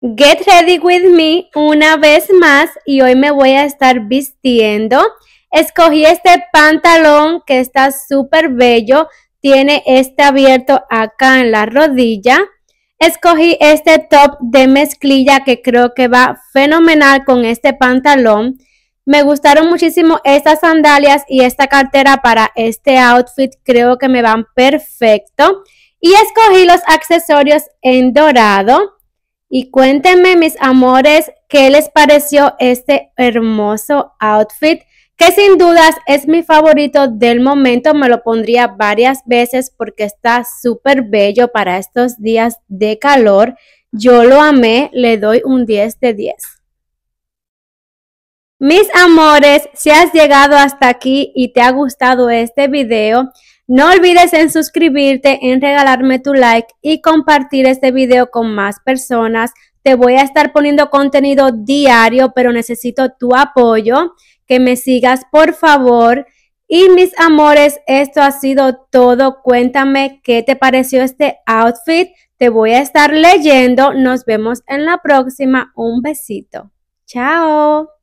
Get Ready With Me una vez más y hoy me voy a estar vistiendo. Escogí este pantalón que está súper bello. Tiene este abierto acá en la rodilla. Escogí este top de mezclilla que creo que va fenomenal con este pantalón. Me gustaron muchísimo estas sandalias y esta cartera para este outfit. Creo que me van perfecto. Y escogí los accesorios en dorado. Y cuéntenme, mis amores, qué les pareció este hermoso outfit, que sin dudas es mi favorito del momento. Me lo pondría varias veces porque está súper bello para estos días de calor. Yo lo amé, le doy un 10 de 10. Mis amores, si has llegado hasta aquí y te ha gustado este video, no olvides en suscribirte, en regalarme tu like y compartir este video con más personas. Te voy a estar poniendo contenido diario, pero necesito tu apoyo, que me sigas por favor. Y mis amores, esto ha sido todo. Cuéntame qué te pareció este outfit. Te voy a estar leyendo. Nos vemos en la próxima. Un besito. Chao.